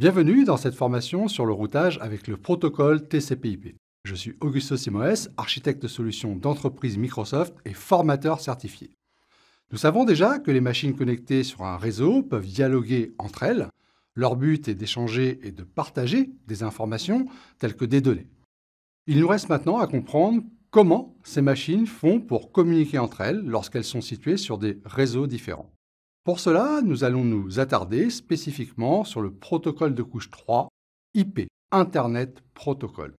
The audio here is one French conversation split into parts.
Bienvenue dans cette formation sur le routage avec le protocole TCPIP. Je suis Augusto Simoes, architecte de solutions d'entreprise Microsoft et formateur certifié. Nous savons déjà que les machines connectées sur un réseau peuvent dialoguer entre elles. Leur but est d'échanger et de partager des informations telles que des données. Il nous reste maintenant à comprendre comment ces machines font pour communiquer entre elles lorsqu'elles sont situées sur des réseaux différents. Pour cela, nous allons nous attarder spécifiquement sur le protocole de couche 3, IP, Internet Protocol.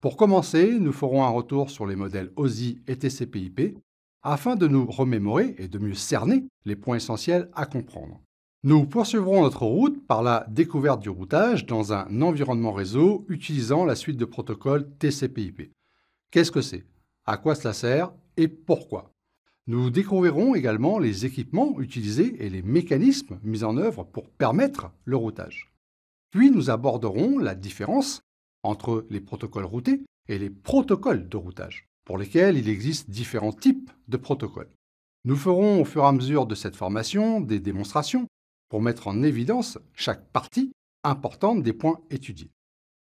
Pour commencer, nous ferons un retour sur les modèles OSI et TCP/IP afin de nous remémorer et de mieux cerner les points essentiels à comprendre. Nous poursuivrons notre route par la découverte du routage dans un environnement réseau utilisant la suite de protocoles TCP/IP. Qu'est-ce que c'est À quoi cela sert et pourquoi nous découvrirons également les équipements utilisés et les mécanismes mis en œuvre pour permettre le routage. Puis nous aborderons la différence entre les protocoles routés et les protocoles de routage, pour lesquels il existe différents types de protocoles. Nous ferons au fur et à mesure de cette formation des démonstrations pour mettre en évidence chaque partie importante des points étudiés.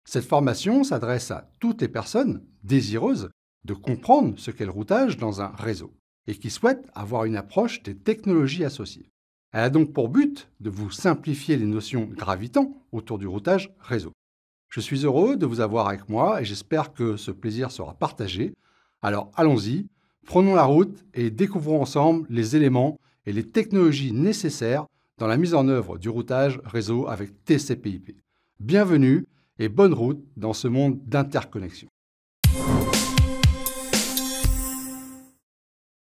Cette formation s'adresse à toutes les personnes désireuses de comprendre ce qu'est le routage dans un réseau et qui souhaite avoir une approche des technologies associées. Elle a donc pour but de vous simplifier les notions gravitant autour du routage réseau. Je suis heureux de vous avoir avec moi et j'espère que ce plaisir sera partagé. Alors allons-y, prenons la route et découvrons ensemble les éléments et les technologies nécessaires dans la mise en œuvre du routage réseau avec TCPIP. Bienvenue et bonne route dans ce monde d'interconnexion.